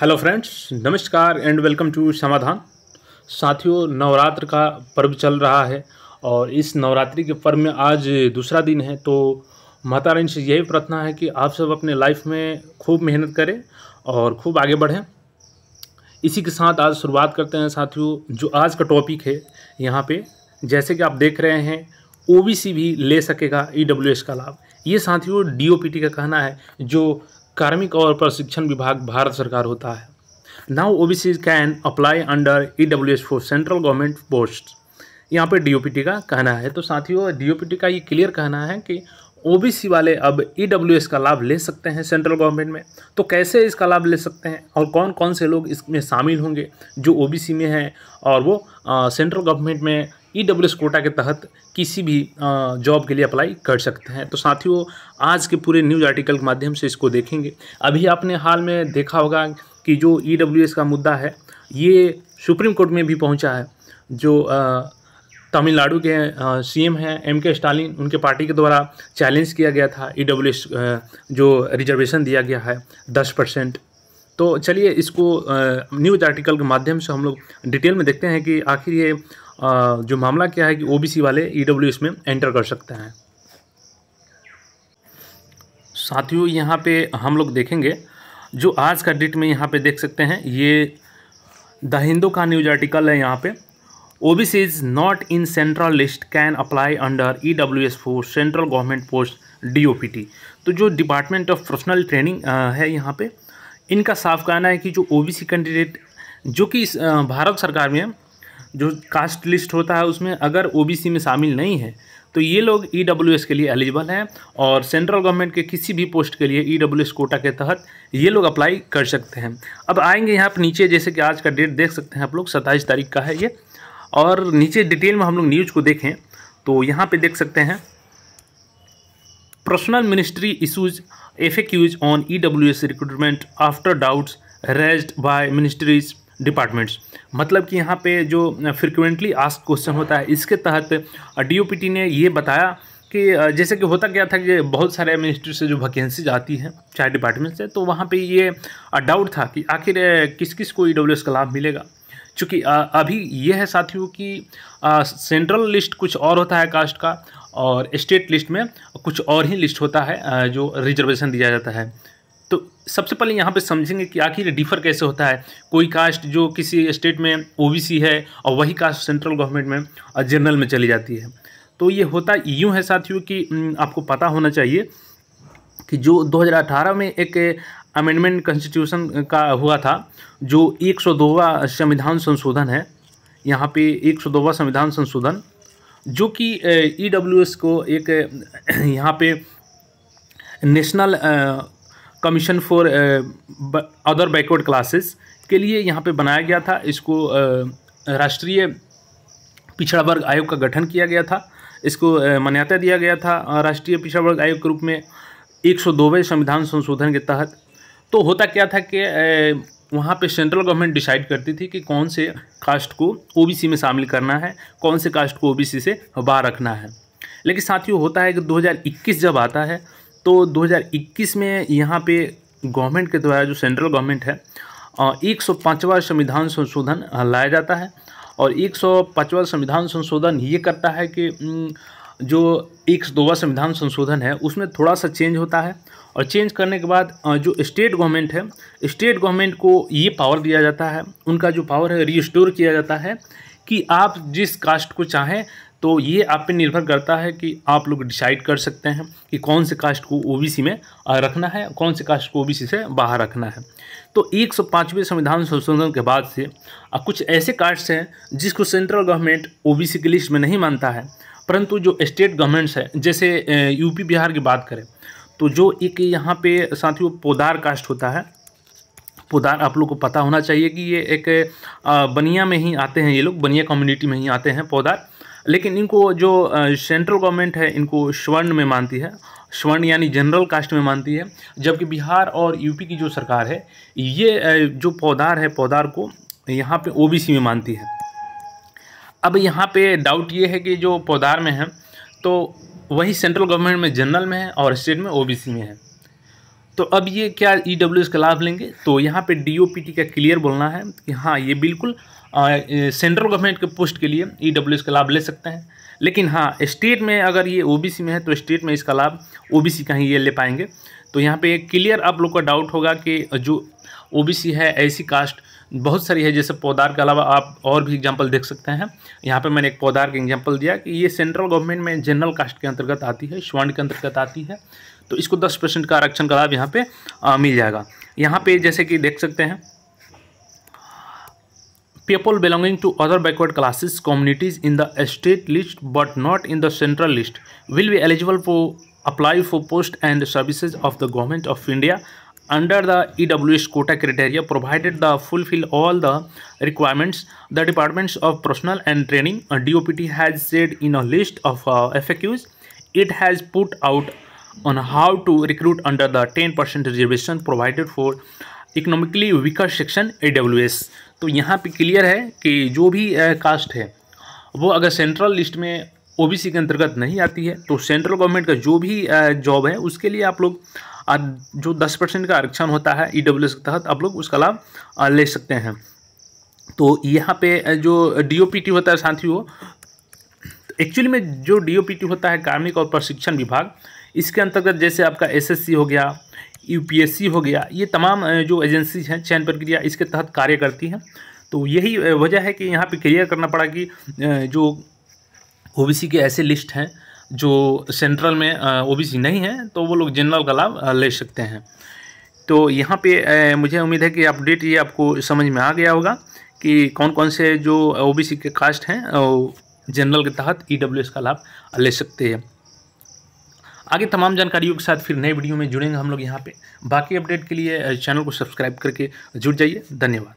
hello friends नमस्कार and welcome to Samadhan साथियों नवरात्र का पर्व चल रहा है और इस नवरात्रि के पर्व में आज दूसरा दिन है तो माता रानी से यही प्रार्थना है कि आप सब अपने लाइफ में खूब मेहनत करें और खूब आगे बढ़ें इसी के साथ आज शुरुआत करते हैं साथियों जो आज का टॉपिक है यहाँ पे जैसे कि आप देख रहे हैं ओ भी ले सकेगा ई e का लाभ ये साथियों डी का कहना है जो कार्मिक और प्रशिक्षण विभाग भारत सरकार होता है now O B C can apply under E W S for central government post यहाँ पे डी का कहना है तो साथियों डी का ये क्लियर कहना है कि ओबीसी वाले अब ई e का लाभ ले सकते हैं सेंट्रल गवर्नमेंट में तो कैसे इसका लाभ ले सकते हैं और कौन कौन से लोग इसमें शामिल होंगे जो ओबीसी में हैं और वो सेंट्रल गवर्नमेंट में ई डब्ल्यू एस कोटा के तहत किसी भी जॉब के लिए अप्लाई कर सकते हैं तो साथियों आज के पूरे न्यूज़ आर्टिकल के माध्यम से इसको देखेंगे अभी आपने हाल में देखा होगा कि जो ई डब्ल्यू एस का मुद्दा है ये सुप्रीम कोर्ट में भी पहुंचा है जो तमिलनाडु के सीएम हैं एम के स्टालिन उनके पार्टी के द्वारा चैलेंज किया गया था ई e जो रिजर्वेशन दिया गया है दस परसेंट तो चलिए इसको न्यूज आर्टिकल के माध्यम से हम लोग डिटेल में देखते हैं कि आखिर ये जो मामला क्या है कि ओबीसी वाले ईडब्ल्यू e में एंटर कर सकते हैं साथियों यहाँ पे हम लोग देखेंगे जो आज का डेट में यहाँ पे देख सकते हैं ये द हिंदू का न्यूज आर्टिकल है यहाँ पे OBC is not in central list can apply under E W S for central government post D O P T तो जो डिपार्टमेंट ऑफ प्रोफेशनल ट्रेनिंग है यहाँ पे इनका साफ कहना है कि जो ओबीसी कैंडिडेट जो कि भारत सरकार में जो कास्ट लिस्ट होता है उसमें अगर ओबीसी में शामिल नहीं है तो ये लोग ई e के लिए एलिजिबल हैं और सेंट्रल गवर्नमेंट के किसी भी पोस्ट के लिए ई e कोटा के तहत ये लोग अप्लाई कर सकते हैं अब आएंगे यहाँ पर नीचे जैसे कि आज का डेट देख सकते हैं आप लोग सत्ताईस तारीख का है ये और नीचे डिटेल में हम लोग न्यूज़ को देखें तो यहाँ पे देख सकते हैं personal ministry issues F on E recruitment after doubts raised by ministries departments मतलब कि यहाँ पे जो फ्रिक्वेंटली आस्क क्वेश्चन होता है इसके तहत डीओपीटी ने ये बताया कि जैसे कि होता क्या था कि बहुत सारे मिनिस्ट्री से जो वैकेंसीज आती हैं चाहे डिपार्टमेंट से तो वहाँ पे ये डाउट था कि आखिर किस किस को ई e का लाभ मिलेगा चूँकि अभी ये है साथियों कि सेंट्रल लिस्ट कुछ और होता है कास्ट का और स्टेट लिस्ट में कुछ और ही लिस्ट होता है जो रिजर्वेशन दिया जाता है तो सबसे पहले यहाँ पे समझेंगे कि आखिर डिफ़र कैसे होता है कोई कास्ट जो किसी स्टेट में ओबीसी है और वही कास्ट सेंट्रल गवर्नमेंट में और जनरल में चली जाती है तो ये होता यूँ है साथियों कि आपको पता होना चाहिए कि जो 2018 में एक अमेंडमेंट कॉन्स्टिट्यूशन का हुआ था जो एक सौ संविधान संशोधन है यहाँ पे एक सौ संविधान संशोधन जो कि ई e को एक यहाँ पे National Commission for Other backward Classes के लिए यहाँ पे बनाया गया था इसको uh, राष्ट्रीय पिछड़ा वर्ग आयोग का गठन किया गया था इसको uh, मान्यता दिया गया था uh, राष्ट्रीय पिछड़ा वर्ग आयोग के रूप में एक सौ संविधान संशोधन के तहत तो होता क्या था कि वहाँ पे सेंट्रल गवर्नमेंट डिसाइड करती थी कि कौन से कास्ट को ओबीसी में शामिल करना है कौन से कास्ट को ओबीसी से बाहर रखना है लेकिन साथियों होता है कि 2021 जब आता है तो 2021 में यहाँ पे गवर्नमेंट के द्वारा जो सेंट्रल गवर्नमेंट है एक सौ पाँचवा संविधान संशोधन लाया जाता है और एक सौ पाँचवा संविधान संशोधन ये करता है कि जो एक दोवा संविधान संशोधन है उसमें थोड़ा सा चेंज होता है और चेंज करने के बाद जो स्टेट गवर्नमेंट है स्टेट गवर्नमेंट को ये पावर दिया जाता है उनका जो पावर है रिस्टोर किया जाता है कि आप जिस कास्ट को चाहें तो ये आप पे निर्भर करता है कि आप लोग डिसाइड कर सकते हैं कि कौन से कास्ट को ओबीसी में रखना है कौन से कास्ट को ओबीसी से बाहर रखना है तो एक संविधान संशोधन के बाद से कुछ ऐसे कास्ट हैं जिसको सेंट्रल गवर्नमेंट ओबीसी की लिस्ट में नहीं मानता है परंतु जो स्टेट गवर्नमेंट्स हैं जैसे यूपी बिहार की बात करें तो जो एक यहाँ पे साथियों पोदार कास्ट होता है पोदार आप लोग को पता होना चाहिए कि ये एक बनिया में ही आते हैं ये लोग बनिया कम्युनिटी में ही आते हैं पोदार लेकिन इनको जो सेंट्रल गवर्नमेंट है इनको स्वर्ण में मानती है स्वर्ण यानी जनरल कास्ट में मानती है जबकि बिहार और यूपी की जो सरकार है ये जो पौधार है पौधार को यहाँ पे ओबीसी में मानती है अब यहाँ पे डाउट ये है कि जो पौधार में है तो वही सेंट्रल गवर्नमेंट में जनरल में है और स्टेट में ओबीसी में है तो अब ये क्या ई डब्ल्यू एस का लाभ लेंगे तो यहाँ पे डी का क्लियर बोलना है कि हाँ ये बिल्कुल सेंट्रल गवर्नमेंट के पोस्ट के लिए ई डब्ल्यू एस का लाभ ले सकते हैं लेकिन हाँ स्टेट में अगर ये ओबीसी में है तो स्टेट में इसका लाभ ओबीसी का ही ये ले पाएंगे तो यहाँ पे क्लियर आप लोग का डाउट होगा कि जो ओबीसी है ऐसी कास्ट बहुत सारी है जैसे पौधार के अलावा आप और भी एग्जाम्पल देख सकते हैं यहाँ पे मैंने एक पौधार का एग्जाम्पल दिया कि ये सेंट्रल गवर्नमेंट में जनरल कास्ट के अंतर्गत आती है स्वर्ण के अंतर्गत आती है तो इसको दस परसेंट का आरक्षण का लाभ यहाँ पे आ, मिल जाएगा यहाँ पे जैसे कि देख सकते हैं people belonging to other backward classes communities in the state list but not in the central list will be eligible for apply for post and services of the government of India under the E W S quota criteria provided the fulfill all the requirements the departments of personal and training D O P T has said in a list of FAQs it has put out on how to recruit under the 10% reservation provided for economically weaker section E W S तो यहाँ पे clear है कि जो भी cast है वो अगर सेंट्रल लिस्ट में सी के अंतर्गत नहीं आती है तो सेंट्रल गवर्नमेंट का जो भी जॉब है उसके लिए आप लोग जो दस परसेंट का आरक्षण होता है ई डब्ल्यू एस के तहत आप लोग उसका लाभ ले सकते हैं तो यहाँ पे जो डी ओ पी टी होता है साथियों एक्चुअली में जो डीओपीटी होता है कार्मिक और प्रशिक्षण विभाग इसके अंतर्गत जैसे आपका एसएससी हो गया यूपीएससी हो गया ये तमाम जो एजेंसीज हैं चयन प्रक्रिया इसके तहत कार्य करती हैं तो यही वजह है कि यहाँ पे क्लियर करना पड़ा कि जो ओ के ऐसे लिस्ट हैं जो सेंट्रल में ओ नहीं है तो वो लोग जनरल का लाभ ले सकते हैं तो यहाँ पे मुझे उम्मीद है कि अपडेट ये आपको समझ में आ गया होगा कि कौन कौन से जो ओबीसी के कास्ट हैं जनरल के तहत ई e का लाभ ले सकते हैं आगे तमाम जानकारियों के साथ फिर नए वीडियो में जुड़ेंगे हम लोग यहाँ पे बाकी अपडेट के लिए चैनल को सब्सक्राइब करके जुड़ जाइए धन्यवाद